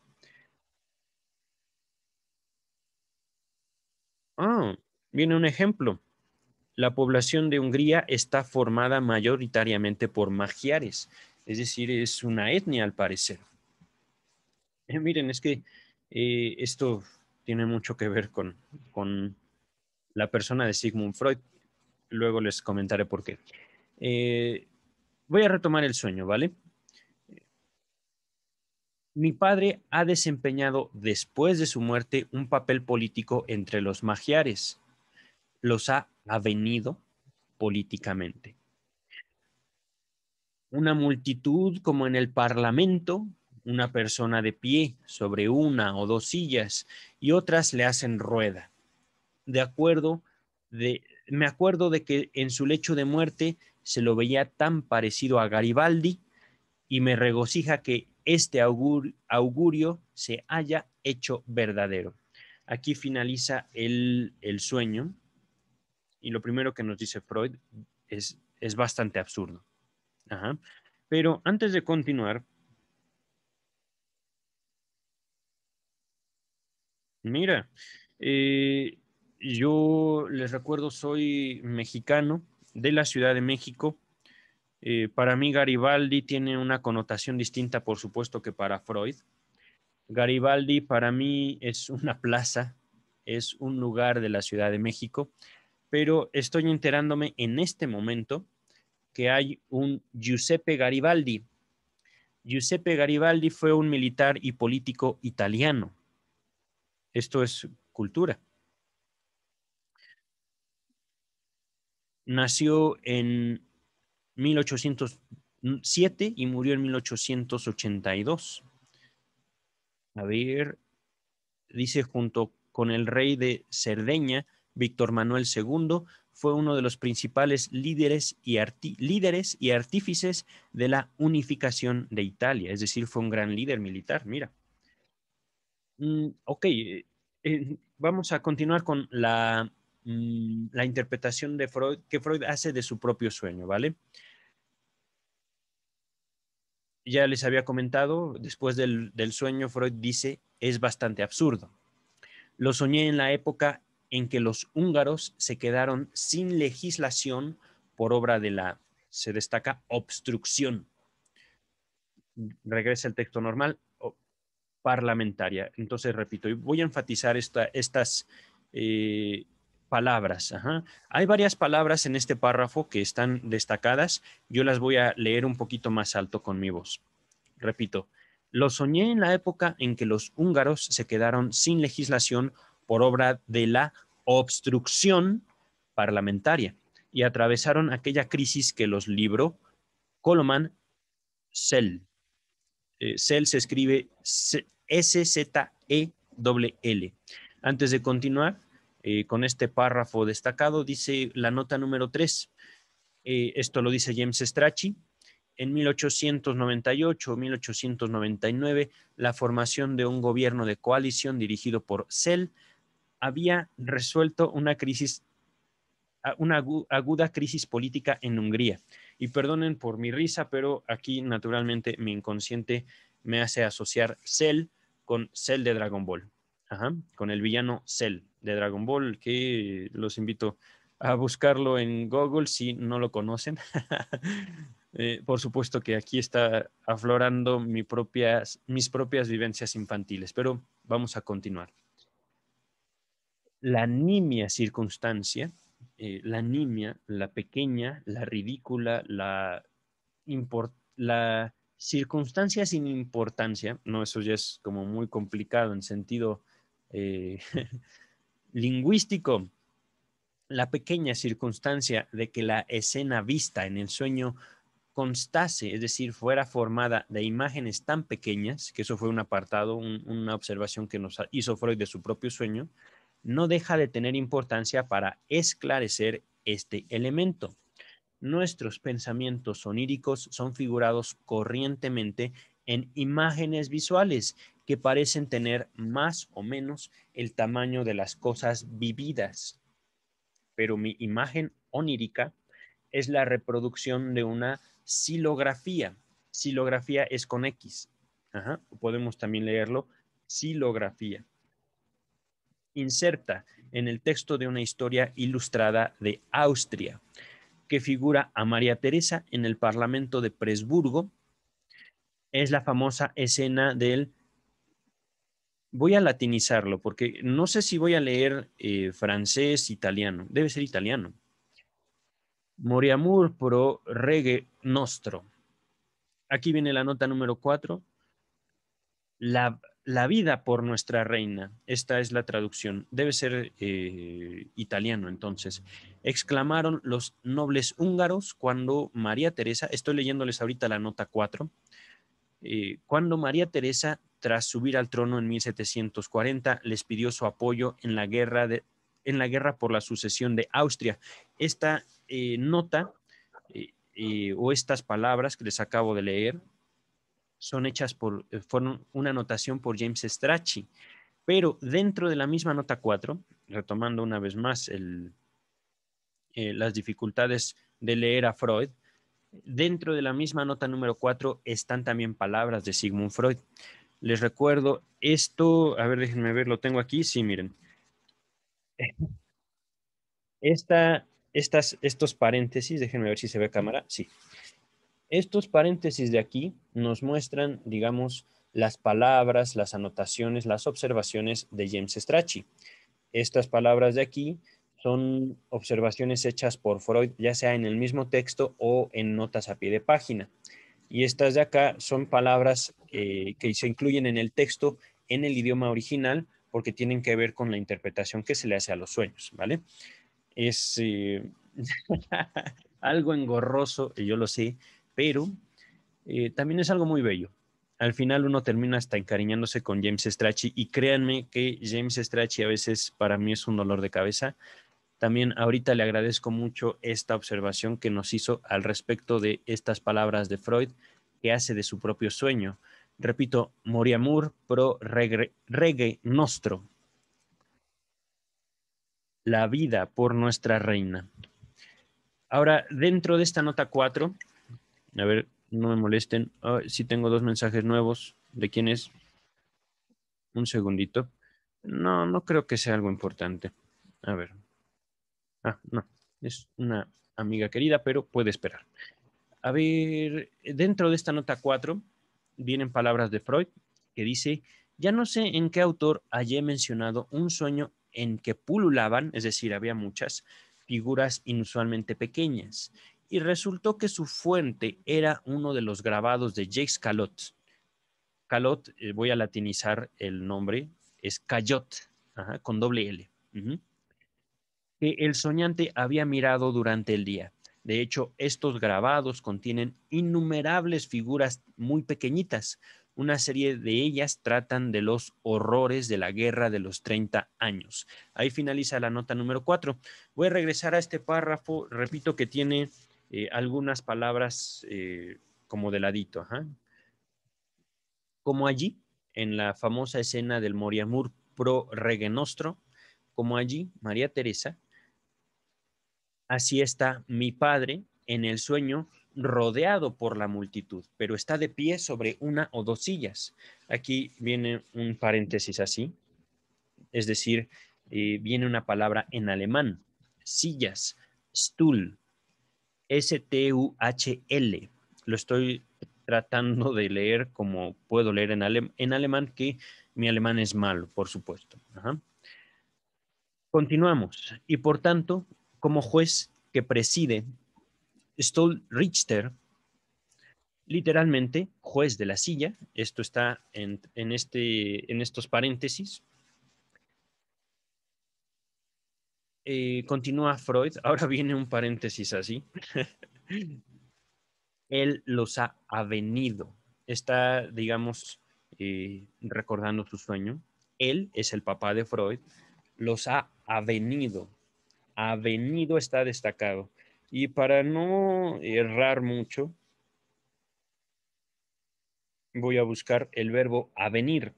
Ah, viene un ejemplo. La población de Hungría está formada mayoritariamente por magiares, es decir, es una etnia al parecer. Eh, miren, es que eh, esto tiene mucho que ver con, la persona de Sigmund Freud. Luego les comentaré por qué. Eh, voy a retomar el sueño, ¿vale? Mi padre ha desempeñado después de su muerte un papel político entre los magiares. Los ha avenido políticamente. Una multitud como en el Parlamento, una persona de pie sobre una o dos sillas y otras le hacen rueda. De acuerdo, me acuerdo de que en su lecho de muerte se lo veía tan parecido a Garibaldi y me regocija que este augurio se haya hecho verdadero. Aquí finaliza el, sueño y lo primero que nos dice Freud es, es bastante absurdo. Pero antes de continuar, mira, eh, yo les recuerdo, soy mexicano de la Ciudad de México eh, para mí Garibaldi tiene una connotación distinta, por supuesto, que para Freud. Garibaldi para mí es una plaza, es un lugar de la Ciudad de México, pero estoy enterándome en este momento que hay un Giuseppe Garibaldi. Giuseppe Garibaldi fue un militar y político italiano. Esto es cultura. Nació en 1807 y murió en 1882. A ver, dice junto con el rey de Cerdeña, Víctor Manuel II, fue uno de los principales líderes y, líderes y artífices de la unificación de Italia, es decir, fue un gran líder militar, mira. Mm, ok, eh, eh, vamos a continuar con la, mm, la interpretación de Freud, que Freud hace de su propio sueño, ¿vale? ya les había comentado, después del, sueño, Freud dice, es bastante absurdo. Lo soñé en la época en que los húngaros se quedaron sin legislación por obra de la, se destaca, obstrucción. Regresa el texto normal, parlamentaria. Entonces, repito, voy a enfatizar esta, estas eh, palabras. Hay varias palabras en este párrafo que están destacadas. Yo las voy a leer un poquito más alto con mi voz. Repito, lo soñé en la época en que los húngaros se quedaron sin legislación por obra de la obstrucción parlamentaria y atravesaron aquella crisis que los libró Coloman eh, Cell. se escribe S-Z-E-L. Antes de continuar, eh, con este párrafo destacado, dice la nota número 3, eh, esto lo dice James Strachey, en 1898 1899, la formación de un gobierno de coalición dirigido por Cell había resuelto una crisis una aguda crisis política en Hungría. Y perdonen por mi risa, pero aquí naturalmente mi inconsciente me hace asociar Cell con Cell de Dragon Ball, con el villano Cell de Dragon Ball, que los invito a buscarlo en Google si no lo conocen. Eh, por supuesto que aquí está aflorando mis propias vivencias infantiles, pero vamos a continuar. La nimia circunstancia, eh, la nimia, la pequeña, la ridícula, la, la circunstancia sin importancia, no, eso ya es como muy complicado en sentido... Eh, lingüístico. La pequeña circunstancia de que la escena vista en el sueño constase, es decir, fuera formada de imágenes tan pequeñas, que eso fue un apartado, una observación que nos hizo Freud de su propio sueño, no deja de tener importancia para esclarecer este elemento. Nuestros pensamientos soníricos son figurados corrientemente en imágenes visuales que parecen tener más o menos el tamaño de las cosas vividas. Pero mi imagen onírica es la reproducción de una silografía. Silografía es con X. Podemos también leerlo. Silografía. Inserta en el texto de una historia ilustrada de Austria, que figura a María Teresa en el Parlamento de Presburgo es la famosa escena del... Voy a latinizarlo porque no sé si voy a leer eh, francés, italiano. Debe ser italiano. Moriamur pro reggae nostro. Aquí viene la nota número cuatro. La, vida por nuestra reina. Esta es la traducción. Debe ser eh, italiano entonces. Exclamaron los nobles húngaros cuando María Teresa, estoy leyéndoles ahorita la nota cuatro. Eh, cuando María Teresa, tras subir al trono en 1740, les pidió su apoyo en la guerra, en la guerra por la sucesión de Austria. Esta eh, nota eh, o estas palabras que les acabo de leer son hechas por, fueron una anotación por James Strachey, pero dentro de la misma nota 4, retomando una vez más las dificultades de leer a Freud, Dentro de la misma nota número 4 están también palabras de Sigmund Freud. Les recuerdo esto, a ver, déjenme ver, lo tengo aquí, sí, miren. Esta, estas, estos paréntesis, déjenme ver si se ve cámara, sí. Estos paréntesis de aquí nos muestran, digamos, las palabras, las anotaciones, las observaciones de James Strachey. Estas palabras de aquí son observaciones hechas por Freud, ya sea en el mismo texto o en notas a pie de página. Y estas de acá son palabras eh, que se incluyen en el texto en el idioma original porque tienen que ver con la interpretación que se le hace a los sueños, ¿vale? Es eh, algo engorroso, yo lo sé, pero eh, también es algo muy bello. Al final uno termina hasta encariñándose con James Strachey y créanme que James Strachey a veces para mí es un dolor de cabeza, también ahorita le agradezco mucho esta observación que nos hizo al respecto de estas palabras de Freud que hace de su propio sueño. Repito, moriamur pro regre, reggae nostro. La vida por nuestra reina. Ahora, dentro de esta nota 4, a ver, no me molesten. Ah, si tengo dos mensajes nuevos. ¿De quién es? Un segundito. No, no creo que sea algo importante. A ver. Ah, no, es una amiga querida, pero puede esperar. A ver, dentro de esta nota 4 vienen palabras de Freud que dice, ya no sé en qué autor hallé mencionado un sueño en que pululaban, es decir, había muchas figuras inusualmente pequeñas, y resultó que su fuente era uno de los grabados de Jacques Calot. Calot, eh, voy a latinizar el nombre, es Cayot, con doble L que el soñante había mirado durante el día. De hecho, estos grabados contienen innumerables figuras muy pequeñitas. Una serie de ellas tratan de los horrores de la guerra de los 30 años. Ahí finaliza la nota número 4. Voy a regresar a este párrafo. Repito que tiene eh, algunas palabras eh, como de ladito. Como allí, en la famosa escena del Moriamur pro regenostro. como allí María Teresa Así está mi padre en el sueño rodeado por la multitud, pero está de pie sobre una o dos sillas. Aquí viene un paréntesis así, es decir, eh, viene una palabra en alemán, sillas, Stuhl, S-T-U-H-L. Lo estoy tratando de leer como puedo leer en, alemán, que mi alemán es malo, por supuesto. Continuamos. Y por tanto, como juez que preside, Stoll Richter, literalmente juez de la silla, esto está en, este, en estos paréntesis. Eh, continúa Freud, ahora viene un paréntesis así. Él los ha avenido, está, digamos, eh, recordando su sueño. Él es el papá de Freud, los ha avenido, avenido está destacado. Y para no errar mucho, voy a buscar el verbo avenir,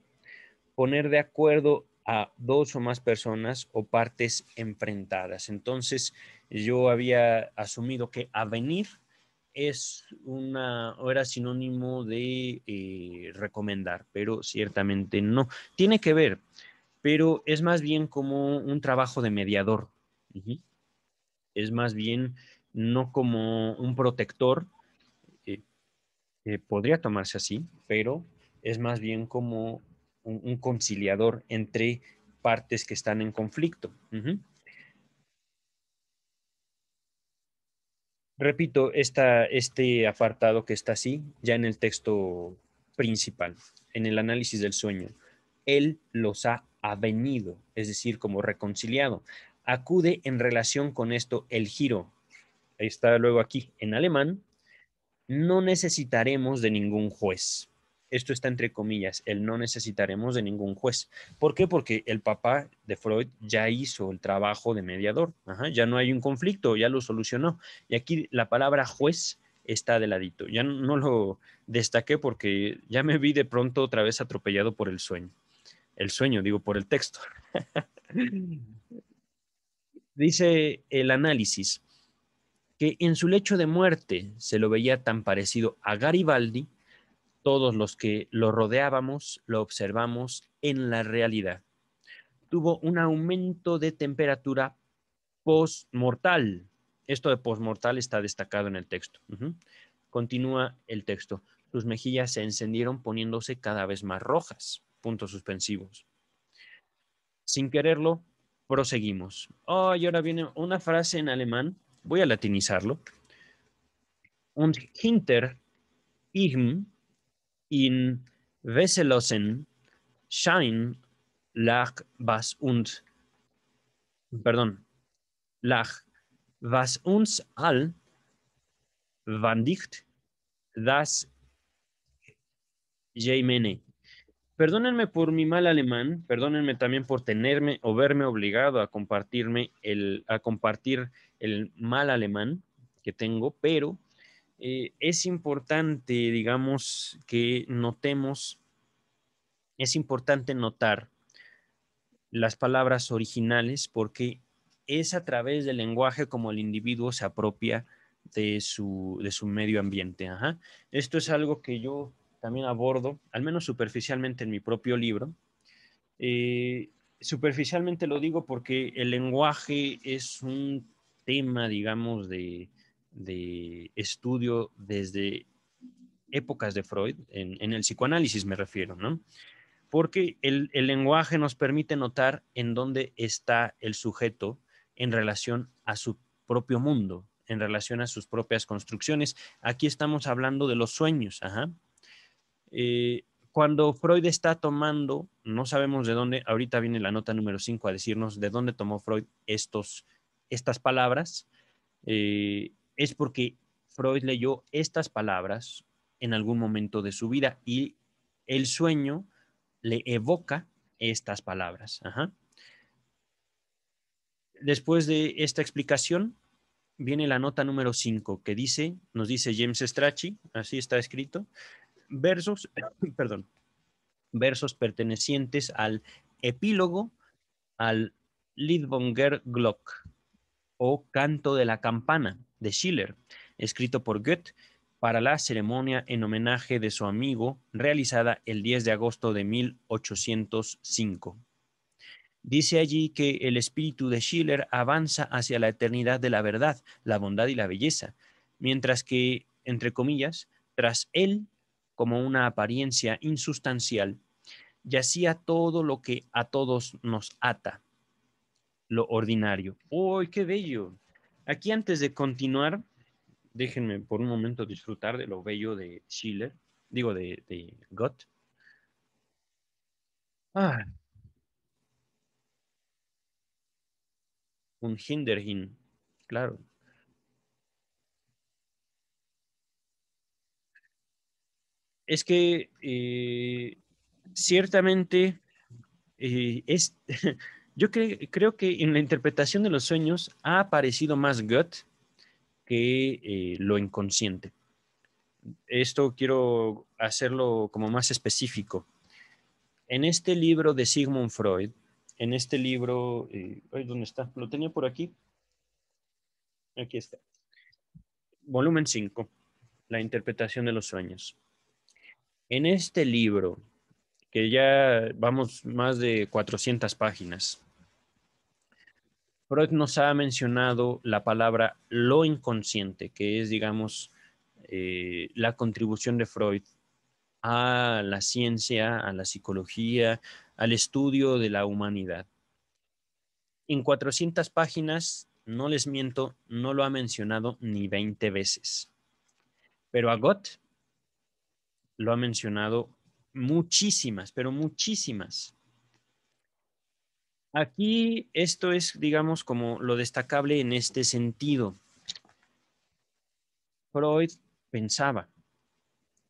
poner de acuerdo a dos o más personas o partes enfrentadas. Entonces, yo había asumido que avenir es una, o era sinónimo de eh, recomendar, pero ciertamente no. Tiene que ver, pero es más bien como un trabajo de mediador. Es más bien no como un protector, eh, podría tomarse así, pero es más bien como un, conciliador entre partes que están en conflicto. Repito, este apartado que está así, ya en el texto principal, en el análisis del sueño, él los ha avenido, es decir, como reconciliado acude en relación con esto el giro. Ahí está luego aquí en alemán. No necesitaremos de ningún juez. Esto está entre comillas, el no necesitaremos de ningún juez. ¿Por qué? Porque el papá de Freud ya hizo el trabajo de mediador. ya no hay un conflicto, ya lo solucionó. Y aquí la palabra juez está de ladito. Ya no lo destaqué porque ya me vi de pronto otra vez atropellado por el sueño. El sueño, digo, por el texto. Dice el análisis que en su lecho de muerte se lo veía tan parecido a Garibaldi, todos los que lo rodeábamos lo observamos en la realidad. Tuvo un aumento de temperatura postmortal. Esto de postmortal está destacado en el texto. Continúa el texto. Sus mejillas se encendieron poniéndose cada vez más rojas. Puntos suspensivos. Sin quererlo, Proseguimos. Oh, y ahora viene una frase en alemán. Voy a latinizarlo. Und hinter ihm in Wesselosen Schein lag was und perdón, lag was uns all wandicht das Jemene. Perdónenme por mi mal alemán, perdónenme también por tenerme o verme obligado a compartirme el, a compartir el mal alemán que tengo, pero eh, es importante, digamos, que notemos, es importante notar las palabras originales porque es a través del lenguaje como el individuo se apropia de su, su medio ambiente. Esto es algo que yo también abordo, al menos superficialmente en mi propio libro. Eh, superficialmente lo digo porque el lenguaje es un tema, digamos, de, estudio desde épocas de Freud, en, el psicoanálisis me refiero, ¿no? Porque el, lenguaje nos permite notar en dónde está el sujeto en relación a su propio mundo, en relación a sus propias construcciones. Aquí estamos hablando de los sueños, ajá. Eh, cuando Freud está tomando, no sabemos de dónde, ahorita viene la nota número 5 a decirnos de dónde tomó Freud estos, estas palabras, eh, es porque Freud leyó estas palabras en algún momento de su vida y el sueño le evoca estas palabras. Después de esta explicación, viene la nota número 5 que dice, nos dice James Strachey, así está escrito, versos, perdón, versos pertenecientes al epílogo al Liedbonger Glock o Canto de la Campana de Schiller, escrito por Goethe para la ceremonia en homenaje de su amigo, realizada el 10 de agosto de 1805. Dice allí que el espíritu de Schiller avanza hacia la eternidad de la verdad, la bondad y la belleza, mientras que, entre comillas, tras él como una apariencia insustancial, yacía todo lo que a todos nos ata, lo ordinario. ¡Uy, qué bello! Aquí antes de continuar, déjenme por un momento disfrutar de lo bello de Schiller, digo de, de Gott. Ah. Un Hinderhin, claro. es que eh, ciertamente eh, yo creo que en la interpretación de los sueños ha aparecido más gut que eh, lo inconsciente. Esto quiero hacerlo como más específico. En este libro de Sigmund Freud, en este libro, ¿dónde está? Lo tenía por aquí. Aquí está. Volumen 5, la interpretación de los sueños. En este libro, que ya vamos más de 400 páginas, Freud nos ha mencionado la palabra lo inconsciente, que es, digamos, eh, la contribución de Freud a la ciencia, a la psicología, al estudio de la humanidad. En 400 páginas, no les miento, no lo ha mencionado ni 20 veces. Pero a Gott lo ha mencionado muchísimas, pero muchísimas. Aquí esto es, digamos, como lo destacable en este sentido. Freud pensaba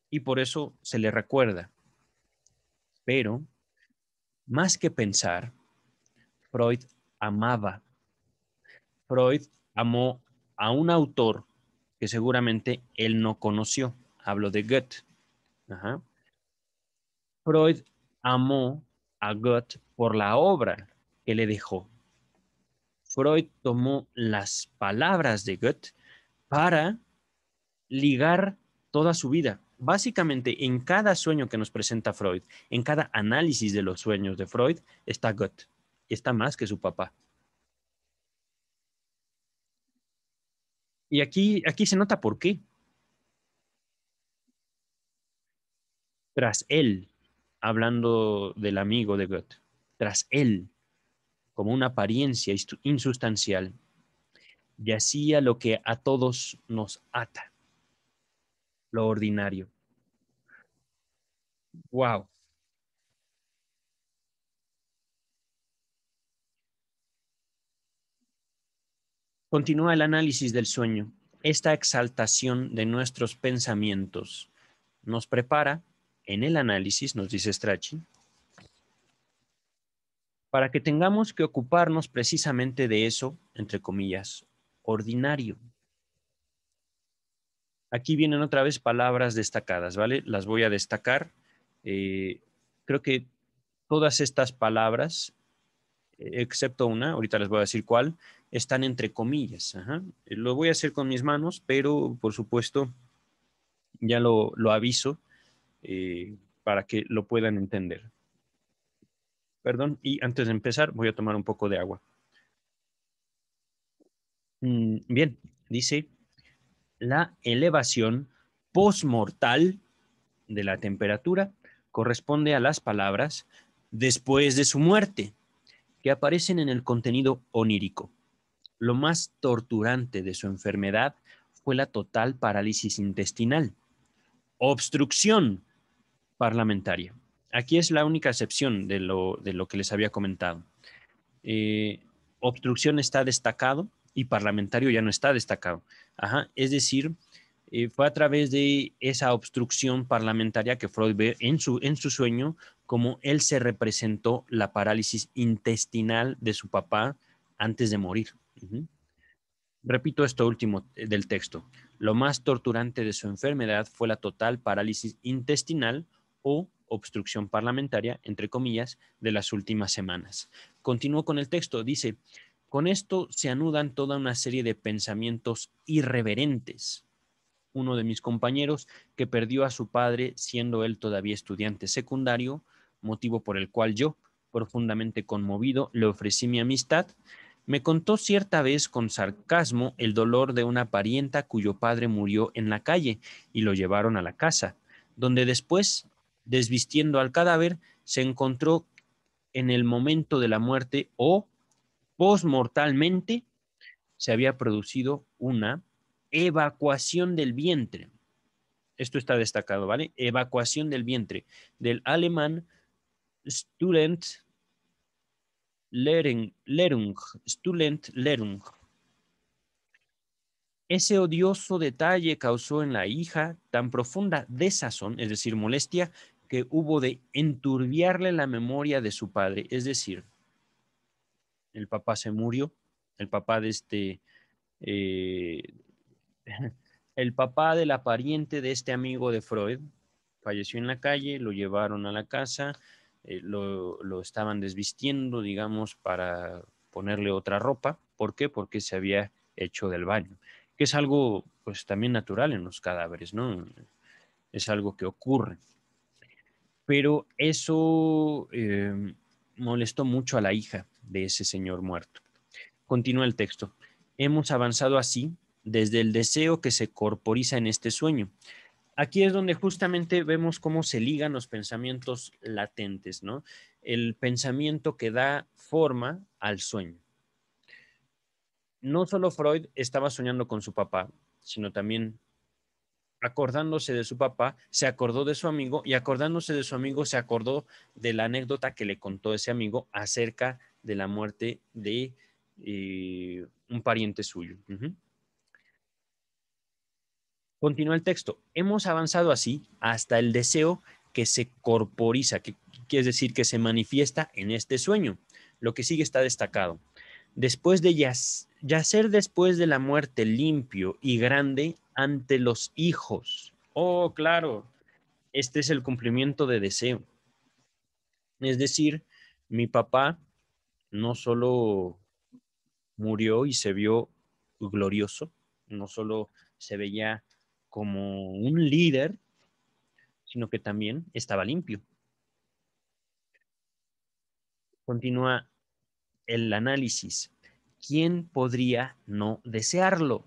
y por eso se le recuerda. Pero, más que pensar, Freud amaba. Freud amó a un autor que seguramente él no conoció. Hablo de Goethe. Freud amó a Goethe por la obra que le dejó. Freud tomó las palabras de Goethe para ligar toda su vida. Básicamente, en cada sueño que nos presenta Freud, en cada análisis de los sueños de Freud, está Goethe. Está más que su papá. Y aquí, aquí se nota por qué. tras él, hablando del amigo de Goethe, tras él, como una apariencia insustancial, yacía lo que a todos nos ata, lo ordinario. Wow. Continúa el análisis del sueño. Esta exaltación de nuestros pensamientos nos prepara en el análisis, nos dice Strachi para que tengamos que ocuparnos precisamente de eso, entre comillas, ordinario. Aquí vienen otra vez palabras destacadas, ¿vale? Las voy a destacar. Eh, creo que todas estas palabras, eh, excepto una, ahorita les voy a decir cuál, están entre comillas. Eh, lo voy a hacer con mis manos, pero por supuesto, ya lo, lo aviso, eh, para que lo puedan entender. Perdón, y antes de empezar voy a tomar un poco de agua. Mm, bien, dice, la elevación postmortal de la temperatura corresponde a las palabras después de su muerte, que aparecen en el contenido onírico. Lo más torturante de su enfermedad fue la total parálisis intestinal, obstrucción parlamentaria. Aquí es la única excepción de lo, que les había comentado. Eh, obstrucción está destacado y parlamentario ya no está destacado. es decir, eh, fue a través de esa obstrucción parlamentaria que Freud ve en su, en su sueño como él se representó la parálisis intestinal de su papá antes de morir. Repito esto último eh, del texto. Lo más torturante de su enfermedad fue la total parálisis intestinal o obstrucción parlamentaria, entre comillas, de las últimas semanas. Continúo con el texto, dice, con esto se anudan toda una serie de pensamientos irreverentes. Uno de mis compañeros, que perdió a su padre siendo él todavía estudiante secundario, motivo por el cual yo, profundamente conmovido, le ofrecí mi amistad, me contó cierta vez con sarcasmo el dolor de una parienta cuyo padre murió en la calle y lo llevaron a la casa, donde después desvistiendo al cadáver, se encontró en el momento de la muerte o posmortalmente se había producido una evacuación del vientre. Esto está destacado, ¿vale? Evacuación del vientre del alemán Student Student Lerung. Ese odioso detalle causó en la hija tan profunda desazón, es decir, molestia, que hubo de enturbiarle la memoria de su padre. Es decir, el papá se murió, el papá de este, eh, el papá de la pariente de este amigo de Freud falleció en la calle, lo llevaron a la casa, eh, lo, lo estaban desvistiendo, digamos, para ponerle otra ropa. ¿Por qué? Porque se había hecho del baño, que es algo pues también natural en los cadáveres, ¿no? Es algo que ocurre pero eso em, molestó mucho a la hija de ese señor muerto. Continúa el texto. Hemos avanzado así desde el deseo que se corporiza en este sueño. Aquí es donde justamente vemos cómo se ligan los pensamientos latentes, ¿no? El pensamiento que da forma al sueño. No solo Freud estaba soñando con su papá, sino también acordándose de su papá, se acordó de su amigo y acordándose de su amigo, se acordó de la anécdota que le contó ese amigo acerca de la muerte de eh, un pariente suyo. Continúa el texto. Hemos avanzado así hasta el deseo que se corporiza, que quiere decir que se manifiesta en este sueño. Lo que sigue está destacado. Después de yacer después de la muerte limpio y grande ante los hijos. Oh, claro, este es el cumplimiento de deseo. Es decir, mi papá no solo murió y se vio glorioso, no solo se veía como un líder, sino que también estaba limpio. Continúa el análisis. ¿Quién podría no desearlo?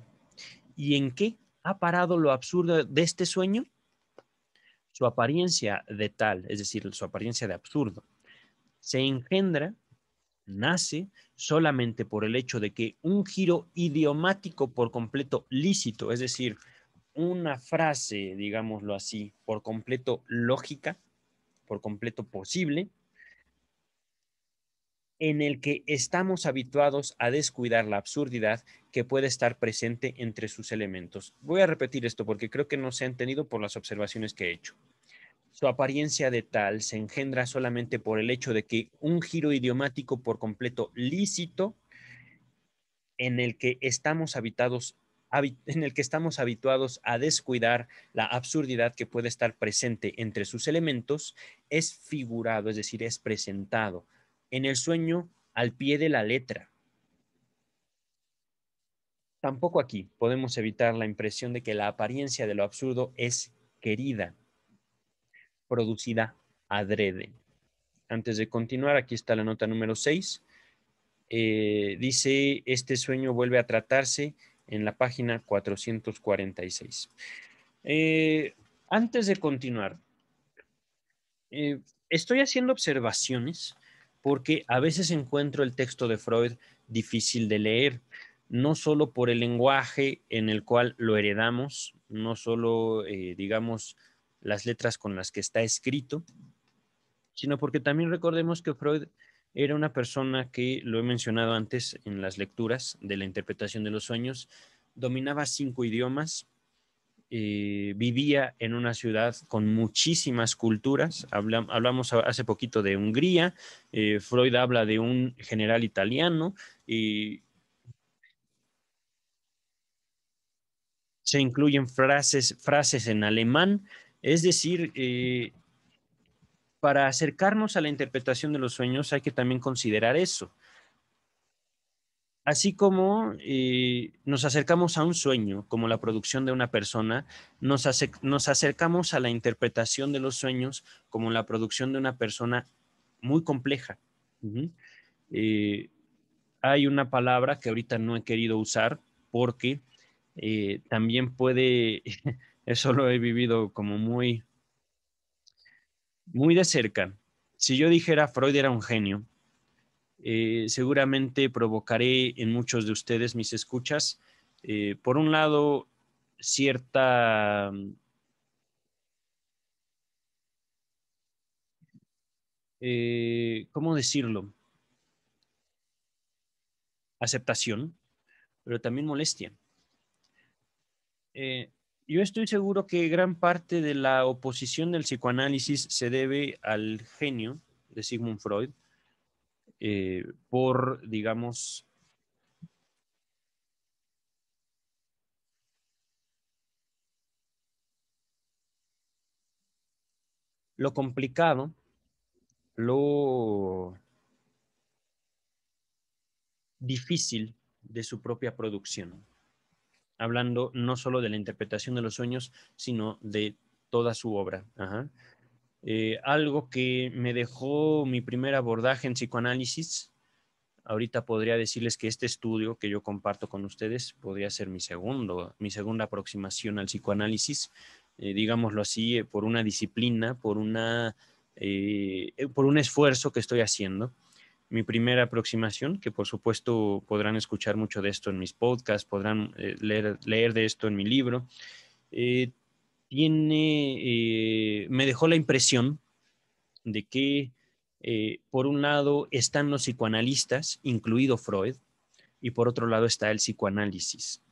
¿Y en qué? ¿Ha parado lo absurdo de este sueño? Su apariencia de tal, es decir, su apariencia de absurdo, se engendra, nace solamente por el hecho de que un giro idiomático por completo lícito, es decir, una frase, digámoslo así, por completo lógica, por completo posible, en el que estamos habituados a descuidar la absurdidad que puede estar presente entre sus elementos. Voy a repetir esto porque creo que no se ha entendido por las observaciones que he hecho. Su apariencia de tal se engendra solamente por el hecho de que un giro idiomático por completo lícito en el que estamos en el que estamos habituados a descuidar la absurdidad que puede estar presente entre sus elementos, es figurado, es decir, es presentado en el sueño al pie de la letra. Tampoco aquí podemos evitar la impresión de que la apariencia de lo absurdo es querida, producida adrede. Antes de continuar, aquí está la nota número 6. Eh, dice, este sueño vuelve a tratarse en la página 446. Eh, antes de continuar, eh, estoy haciendo observaciones porque a veces encuentro el texto de Freud difícil de leer, no solo por el lenguaje en el cual lo heredamos, no solo, eh, digamos, las letras con las que está escrito, sino porque también recordemos que Freud era una persona que, lo he mencionado antes en las lecturas de la interpretación de los sueños, dominaba cinco idiomas, eh, vivía en una ciudad con muchísimas culturas. hablamos hace poquito de Hungría, eh, Freud habla de un general italiano. se incluyen frases, frases en alemán, es decir, eh, para acercarnos a la interpretación de los sueños hay que también considerar eso así como eh, nos acercamos a un sueño, como la producción de una persona, nos, acercamos a la interpretación de los sueños como la producción de una persona muy compleja. Eh, hay una palabra que ahorita no he querido usar porque eh, también puede, eso lo he vivido como muy, muy de cerca. Si yo dijera Freud era un genio, eh, seguramente provocaré en muchos de ustedes mis escuchas, eh, por un lado, cierta... Mm, eh, ¿Cómo decirlo? Aceptación, pero también molestia. yo estoy seguro que gran parte de la oposición del psicoanálisis se debe al genio de Sigmund Freud, eh, por, digamos, lo complicado, lo difícil de su propia producción, hablando no solo de la interpretación de los sueños, sino de toda su obra. Eh, algo que me dejó mi primer abordaje en psicoanálisis, ahorita podría decirles que este estudio que yo comparto con ustedes podría ser mi segundo, mi segunda aproximación al psicoanálisis, eh, digámoslo así, eh, por una disciplina, por una por un esfuerzo que estoy haciendo. Mi primera aproximación, que por supuesto podrán escuchar mucho de esto en mis podcasts, podrán leer, leer, de esto en mi libro. Eh, me dejó la impresión de que, eh, por un lado, están los psicoanalistas, incluido Freud, y por otro lado está el psicoanálisis.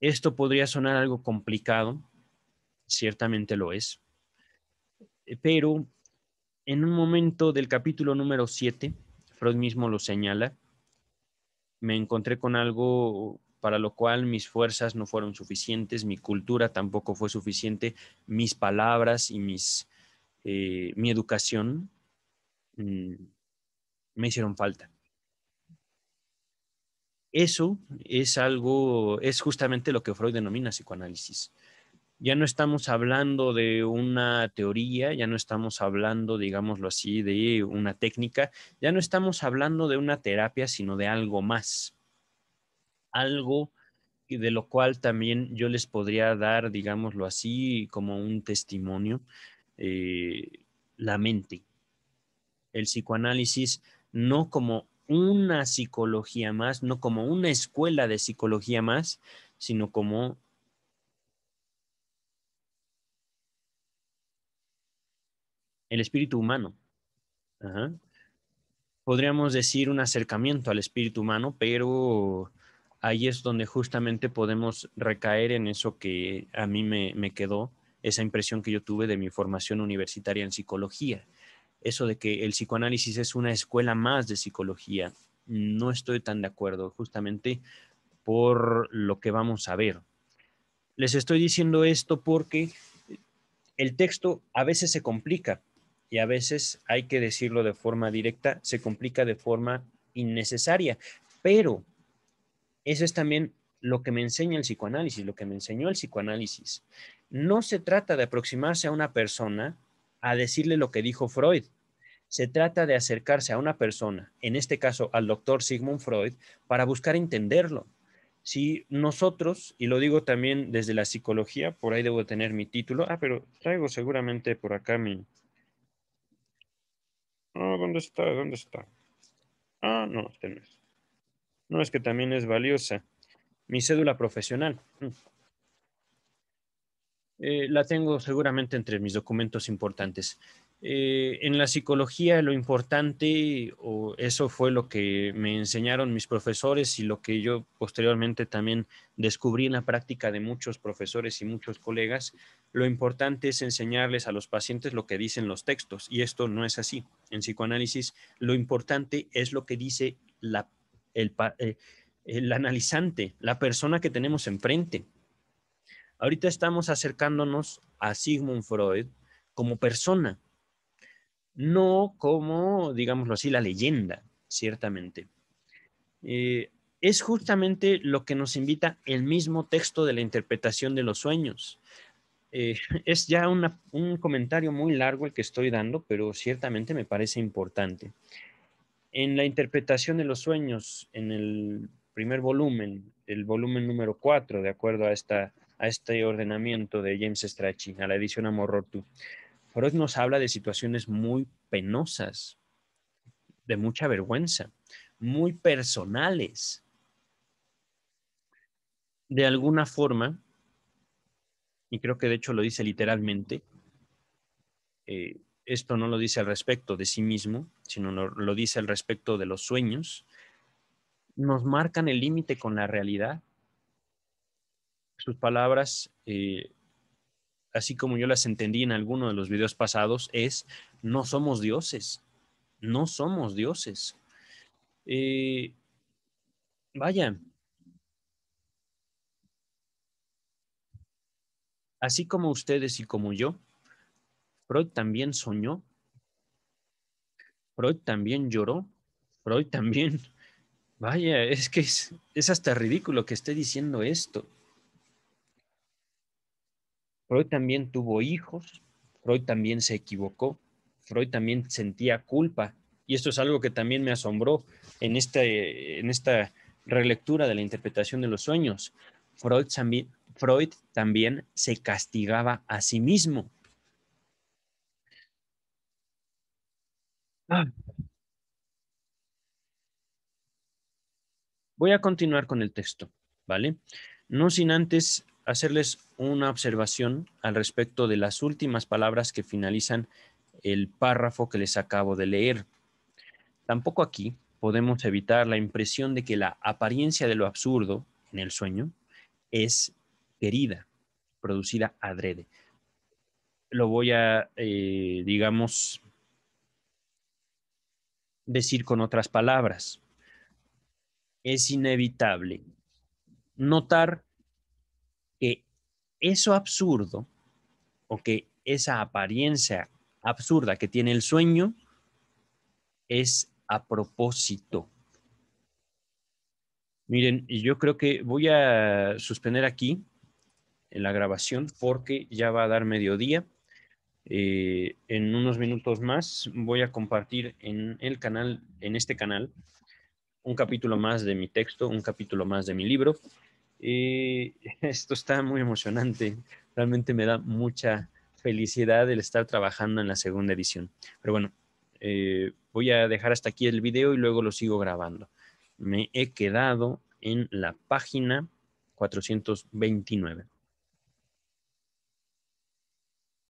Esto podría sonar algo complicado, ciertamente lo es, eh, pero en un momento del capítulo número 7, Freud mismo lo señala, me encontré con algo para lo cual mis fuerzas no fueron suficientes, mi cultura tampoco fue suficiente, mis palabras y mis, eh, mi educación mm, me hicieron falta. Eso es algo, es justamente lo que Freud denomina psicoanálisis. Ya no estamos hablando de una teoría, ya no estamos hablando, digámoslo así, de una técnica, ya no estamos hablando de una terapia, sino de algo más algo de lo cual también yo les podría dar, digámoslo así, como un testimonio, eh, la mente. El psicoanálisis no como una psicología más, no como una escuela de psicología más, sino como el espíritu humano. Podríamos decir un acercamiento al espíritu humano, pero ahí es donde justamente podemos recaer en eso que a mí me, quedó, esa impresión que yo tuve de mi formación universitaria en psicología. Eso de que el psicoanálisis es una escuela más de psicología, no estoy tan de acuerdo, justamente por lo que vamos a ver. Les estoy diciendo esto porque el texto a veces se complica y a veces hay que decirlo de forma directa, se complica de forma innecesaria, pero eso es también lo que me enseña el psicoanálisis, lo que me enseñó el psicoanálisis. No se trata de aproximarse a una persona a decirle lo que dijo Freud. Se trata de acercarse a una persona, en este caso al doctor Sigmund Freud, para buscar entenderlo. Si nosotros, y lo digo también desde la psicología, por ahí debo tener mi título, ah, pero traigo seguramente por acá mi... Ah, ¿dónde está? ¿Dónde está? Ah, no, este no no, es que también es valiosa. Mi cédula profesional. Mm. Eh, la tengo seguramente entre mis documentos importantes. Eh, en la psicología lo importante, o eso fue lo que me enseñaron mis profesores y lo que yo posteriormente también descubrí en la práctica de muchos profesores y muchos colegas, lo importante es enseñarles a los pacientes lo que dicen los textos y esto no es así. En psicoanálisis lo importante es lo que dice la eh, el, analizante, la persona que tenemos enfrente. Ahorita estamos acercándonos a Sigmund Freud como persona, no como, digámoslo así, la leyenda, ciertamente. Eh, es justamente lo que nos invita el mismo texto de la interpretación de los sueños. Eh, es ya un comentario muy largo el que estoy dando, pero ciertamente me parece importante. En la interpretación de los sueños, en el primer volumen, el volumen número 4, de acuerdo a, este ordenamiento de James Strachey, a la edición Amorrotu, Freud nos habla de situaciones muy penosas, de mucha vergüenza, muy personales. De alguna forma, y creo que de hecho lo dice literalmente, eh, esto no lo dice al respecto de sí mismo, sino lo, dice al respecto de los sueños, nos marcan el límite con la realidad. Sus palabras, eh, así como yo las entendí en alguno de los videos pasados, es, no somos dioses, no somos dioses. Eh, vaya, así como ustedes y como yo, Freud también soñó, Freud también lloró, Freud también... Vaya, es que es, hasta ridículo que esté diciendo esto. Freud también tuvo hijos, Freud también se equivocó, Freud también sentía culpa. Y esto es algo que también me asombró en, este, en esta relectura de la interpretación de los sueños. Freud también, Freud también se castigaba a sí mismo. Voy a continuar con el texto, ¿vale? No sin antes hacerles una observación al respecto de las últimas palabras que finalizan el párrafo que les acabo de leer. Tampoco aquí podemos evitar la impresión de que la apariencia de lo absurdo en el sueño es querida, producida adrede. Lo voy a, eh, digamos, decir con otras palabras. Es inevitable notar que eso absurdo o que esa apariencia absurda que tiene el sueño es a propósito. Miren, yo creo que voy a suspender aquí la grabación porque ya va a dar mediodía. Eh, en unos minutos más voy a compartir en el canal, en este canal, un capítulo más de mi texto, un capítulo más de mi libro. Y eh, esto está muy emocionante. Realmente me da mucha felicidad el estar trabajando en la segunda edición. Pero bueno, eh, voy a dejar hasta aquí el video y luego lo sigo grabando. Me he quedado en la página 429.